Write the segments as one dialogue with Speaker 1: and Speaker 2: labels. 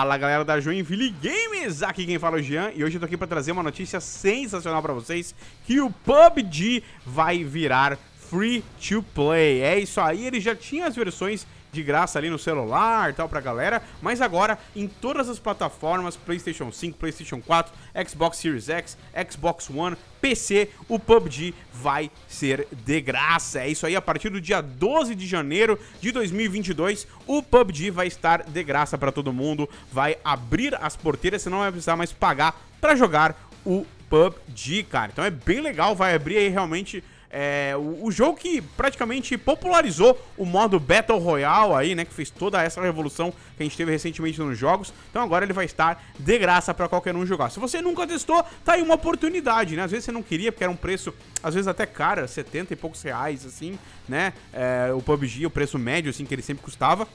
Speaker 1: Fala galera da Joinville Games, aqui quem fala é o Jean e hoje eu tô aqui pra trazer uma notícia sensacional pra vocês que o PUBG vai virar free to play. É isso aí, ele já tinha as versões de graça ali no celular e tal pra galera, mas agora em todas as plataformas, PlayStation 5, PlayStation 4, Xbox Series X, Xbox One, PC, o PUBG vai ser de graça. É isso aí, a partir do dia 12 de janeiro de 2022, o PUBG vai estar de graça para todo mundo, vai abrir as porteiras, você não vai precisar mais pagar para jogar o PUBG, cara. Então é bem legal, vai abrir aí realmente é, o, o, jogo que praticamente popularizou o modo Battle Royale aí, né? Que fez toda essa revolução que a gente teve recentemente nos jogos. Então agora ele vai estar de graça para qualquer um jogar. Se você nunca testou, tá aí uma oportunidade, né? Às vezes você não queria, porque era um preço, às vezes até caro, 70 e poucos reais, assim, né? É, o PUBG, o preço médio, assim, que ele sempre custava.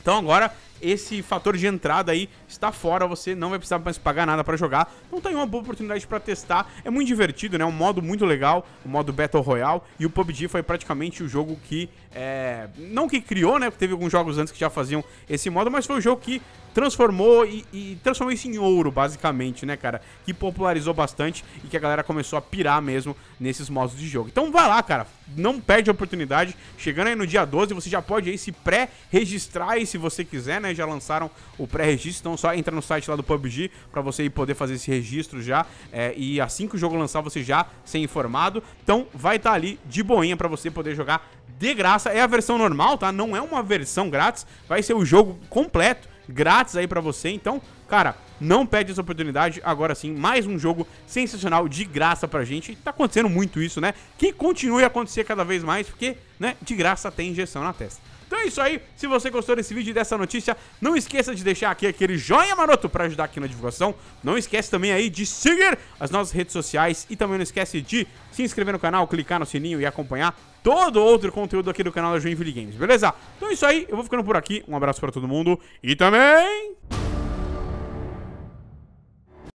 Speaker 1: Então agora esse fator de entrada aí está fora, você não vai precisar mais pagar nada para jogar. Então tá uma boa oportunidade para testar. É muito divertido, né? Um modo muito legal, o um modo Battle Royale. E o PUBG foi praticamente o jogo que. É... Não que criou, né? Teve alguns jogos antes que já faziam esse modo, mas foi o jogo que transformou e, e transformou isso em ouro, basicamente, né, cara? Que popularizou bastante e que a galera começou a pirar mesmo nesses modos de jogo. Então vai lá, cara. Não perde a oportunidade. Chegando aí no dia 12, você já pode aí se pré-registrar aí se você quiser, né? né? Já lançaram o pré-registro, então só entra no site lá do PUBG para você ir poder fazer esse registro já. É, e assim que o jogo lançar, você já ser informado. Então vai estar tá ali de boinha para você poder jogar de graça. É a versão normal, tá? Não é uma versão grátis, vai ser o jogo completo grátis aí para você. Então, cara, não perde essa oportunidade. Agora sim, mais um jogo sensacional de graça pra gente. Tá acontecendo muito isso, né? Que continue a acontecer cada vez mais, porque, né, de graça tem injeção na testa. Então é isso aí. Se você gostou desse vídeo e dessa notícia, não esqueça de deixar aqui aquele joinha maroto pra ajudar aqui na divulgação. Não esquece também aí de seguir as nossas redes sociais e também não esquece de se inscrever no canal, clicar no sininho e acompanhar todo outro conteúdo aqui do canal da Joinville Games, beleza? Então é isso aí, eu vou ficando por aqui. Um abraço pra todo mundo e também...